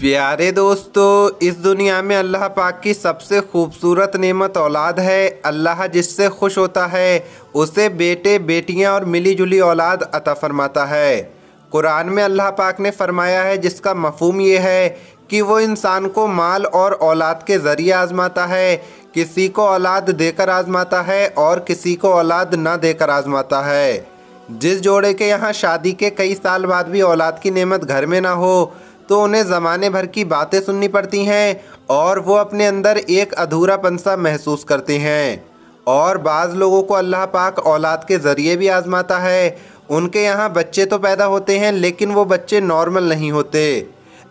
प्यारे दोस्तों इस दुनिया में अल्लाह पाक की सबसे खूबसूरत नेमत औलाद है अल्लाह जिससे खुश होता है उसे बेटे बेटियां और मिली जुली औलाद अता फरमाता है कुरान में अल्लाह पाक ने फरमाया है जिसका मफहम ये है कि वो इंसान को माल और औलाद के ज़रिए आजमाता है किसी को औलाद देकर आजमाता है और किसी को औलाद ना देकर आजमाता है जिस जोड़े के यहाँ शादी के कई साल बाद भी औलाद की नेमत घर में ना हो तो उन्हें ज़माने भर की बातें सुननी पड़ती हैं और वो अपने अंदर एक अधूरापन सा महसूस करते हैं और बाज़ लोगों को अल्लाह पाक औलाद के ज़रिए भी आज़माता है उनके यहाँ बच्चे तो पैदा होते हैं लेकिन वो बच्चे नॉर्मल नहीं होते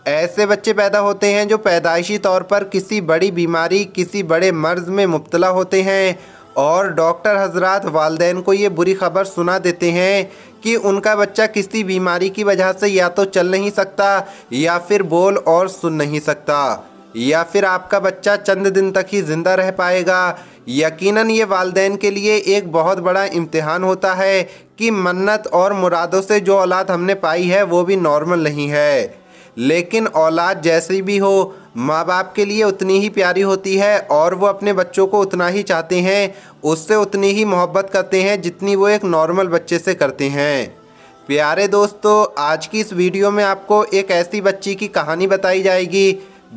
ऐसे बच्चे पैदा होते हैं जो पैदाइशी तौर पर किसी बड़ी बीमारी किसी बड़े मर्ज़ में मुबतला होते हैं और डॉक्टर हजरात वालदे को ये बुरी खबर सुना देते हैं कि उनका बच्चा किसी बीमारी की वजह से या तो चल नहीं सकता या फिर बोल और सुन नहीं सकता या फिर आपका बच्चा चंद दिन तक ही ज़िंदा रह पाएगा यकीनन ये वालदेन के लिए एक बहुत बड़ा इम्तिहान होता है कि मन्नत और मुरादों से जो औलाद हमने पाई है वो भी नॉर्मल नहीं है लेकिन औलाद जैसी भी हो माँ बाप के लिए उतनी ही प्यारी होती है और वो अपने बच्चों को उतना ही चाहते हैं उससे उतनी ही मोहब्बत करते हैं जितनी वो एक नॉर्मल बच्चे से करते हैं प्यारे दोस्तों आज की इस वीडियो में आपको एक ऐसी बच्ची की कहानी बताई जाएगी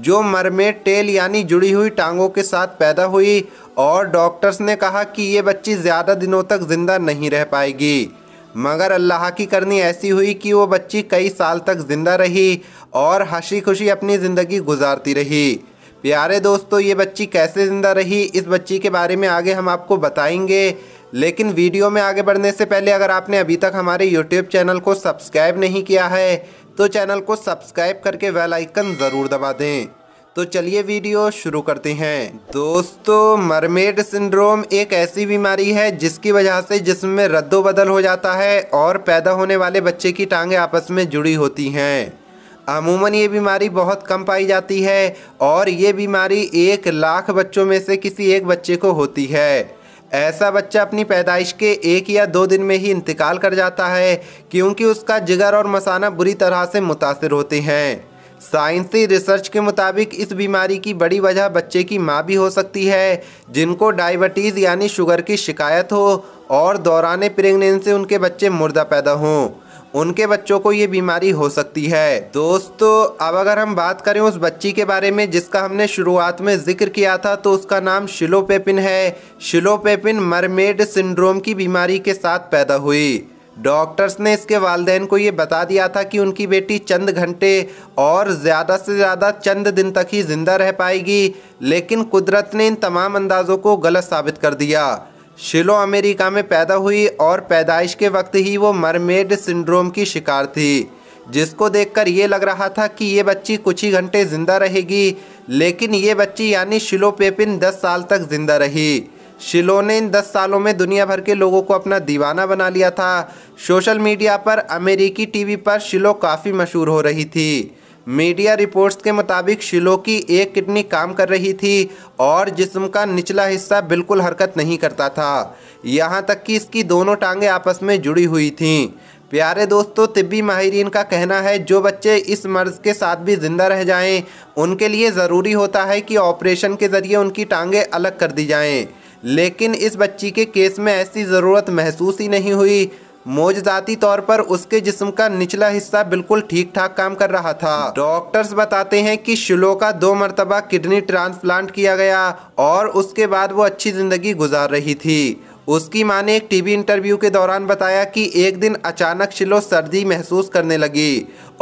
जो मर में टेल यानी जुड़ी हुई टांगों के साथ पैदा हुई और डॉक्टर्स ने कहा कि ये बच्ची ज़्यादा दिनों तक ज़िंदा नहीं रह पाएगी मगर अल्लाह की करनी ऐसी हुई कि वो बच्ची कई साल तक ज़िंदा रही और हंसी खुशी अपनी ज़िंदगी गुजारती रही प्यारे दोस्तों ये बच्ची कैसे ज़िंदा रही इस बच्ची के बारे में आगे हम आपको बताएंगे लेकिन वीडियो में आगे बढ़ने से पहले अगर आपने अभी तक हमारे यूट्यूब चैनल को सब्सक्राइब नहीं किया है तो चैनल को सब्सक्राइब करके वेलाइकन ज़रूर दबा दें तो चलिए वीडियो शुरू करते हैं दोस्तों मरमेड सिंड्रोम एक ऐसी बीमारी है जिसकी वजह से जिसम में रद्दो बदल हो जाता है और पैदा होने वाले बच्चे की टांगें आपस में जुड़ी होती हैं अमूमन ये बीमारी बहुत कम पाई जाती है और ये बीमारी एक लाख बच्चों में से किसी एक बच्चे को होती है ऐसा बच्चा अपनी पैदाइश के एक या दो दिन में ही इंतकाल कर जाता है क्योंकि उसका जिगर और मसाना बुरी तरह से मुतासर होते हैं साइंसी रिसर्च के मुताबिक इस बीमारी की बड़ी वजह बच्चे की माँ भी हो सकती है जिनको डायबिटीज़ यानी शुगर की शिकायत हो और दौरान प्रेगनेंसी उनके बच्चे मुर्दा पैदा हों उनके बच्चों को ये बीमारी हो सकती है दोस्तों अब अगर हम बात करें उस बच्ची के बारे में जिसका हमने शुरुआत में जिक्र किया था तो उसका नाम शिलोपेपिन है शिलोपेपिन मरमेड सिंड्रोम की बीमारी के साथ पैदा हुई डॉक्टर्स ने इसके वालदेन को ये बता दिया था कि उनकी बेटी चंद घंटे और ज़्यादा से ज़्यादा चंद दिन तक ही ज़िंदा रह पाएगी लेकिन कुदरत ने इन तमाम अंदाज़ों को गलत साबित कर दिया शिलो अमेरिका में पैदा हुई और पैदाइश के वक्त ही वो मरमेड सिंड्रोम की शिकार थी जिसको देखकर ये लग रहा था कि ये बच्ची कुछ ही घंटे ज़िंदा रहेगी लेकिन ये बच्ची यानी शिलो पेपिन दस साल तक ज़िंदा रही शिलो ने इन दस सालों में दुनिया भर के लोगों को अपना दीवाना बना लिया था सोशल मीडिया पर अमेरिकी टीवी पर शिलो काफ़ी मशहूर हो रही थी मीडिया रिपोर्ट्स के मुताबिक शिलो की एक किडनी काम कर रही थी और जिस्म का निचला हिस्सा बिल्कुल हरकत नहीं करता था यहाँ तक कि इसकी दोनों टांगें आपस में जुड़ी हुई थीं प्यारे दोस्तों तिब्बी माहरीन का कहना है जो बच्चे इस मर्ज़ के साथ भी ज़िंदा रह जाएं, उनके लिए ज़रूरी होता है कि ऑपरेशन के ज़रिए उनकी टांगें अलग कर दी जाएं। लेकिन इस बच्ची के केस में ऐसी ज़रूरत महसूस ही नहीं हुई मोज तौर पर उसके जिस्म का निचला हिस्सा बिल्कुल ठीक ठाक काम कर रहा था डॉक्टर्स बताते हैं कि शिलो का दो मरतबा किडनी ट्रांसप्लांट किया गया और उसके बाद वो अच्छी ज़िंदगी गुजार रही थी उसकी मां ने एक टीवी इंटरव्यू के दौरान बताया कि एक दिन अचानक शिलो सर्दी महसूस करने लगी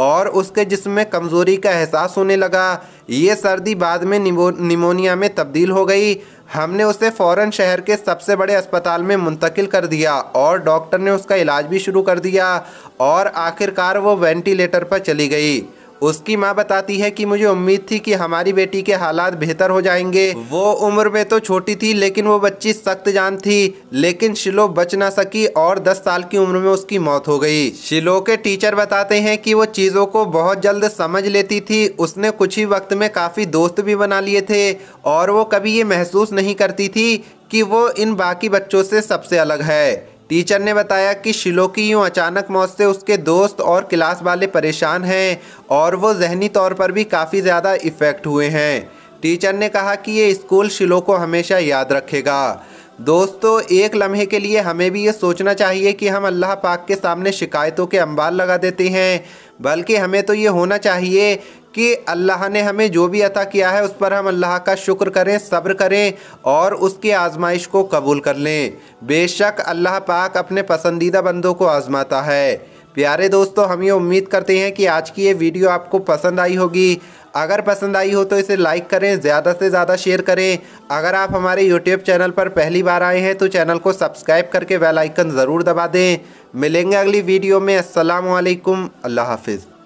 और उसके जिसम में कमज़ोरी का एहसास होने लगा ये सर्दी बाद में निमोनिया में तब्दील हो गई हमने उसे फ़ौरन शहर के सबसे बड़े अस्पताल में मुंतकिल कर दिया और डॉक्टर ने उसका इलाज भी शुरू कर दिया और आखिरकार वो वेंटिलेटर पर चली गई उसकी माँ बताती है कि मुझे उम्मीद थी कि हमारी बेटी के हालात बेहतर हो जाएंगे वो उम्र में तो छोटी थी लेकिन वो बच्ची सख्त जान थी लेकिन शिलो बच ना सकी और 10 साल की उम्र में उसकी मौत हो गई शिलो के टीचर बताते हैं कि वो चीज़ों को बहुत जल्द समझ लेती थी उसने कुछ ही वक्त में काफ़ी दोस्त भी बना लिए थे और वो कभी ये महसूस नहीं करती थी कि वो इन बाकी बच्चों से सबसे अलग है टीचर ने बताया कि शिलो की यूँ अचानक मौत से उसके दोस्त और क्लास वाले परेशान हैं और वो जहनी तौर पर भी काफ़ी ज़्यादा इफ़ेक्ट हुए हैं टीचर ने कहा कि ये स्कूल शिलो को हमेशा याद रखेगा दोस्तों एक लम्हे के लिए हमें भी ये सोचना चाहिए कि हम अल्लाह पाक के सामने शिकायतों के अंबार लगा देते हैं बल्कि हमें तो ये होना चाहिए कि अल्लाह ने हमें जो भी अता किया है उस पर हम अल्लाह का शुक्र करें सब्र करें और उसकी आजमाइश को कबूल कर लें बेशक अल्लाह पाक अपने पसंदीदा बंदों को आजमाता है प्यारे दोस्तों हम ये उम्मीद करते हैं कि आज की ये वीडियो आपको पसंद आई होगी अगर पसंद आई हो तो इसे लाइक करें ज़्यादा से ज़्यादा शेयर करें अगर आप हमारे यूट्यूब चैनल पर पहली बार आए हैं तो चैनल को सब्सक्राइब करके बेल आइकन ज़रूर दबा दें मिलेंगे अगली वीडियो में असलकम अल्लाह हाफिज़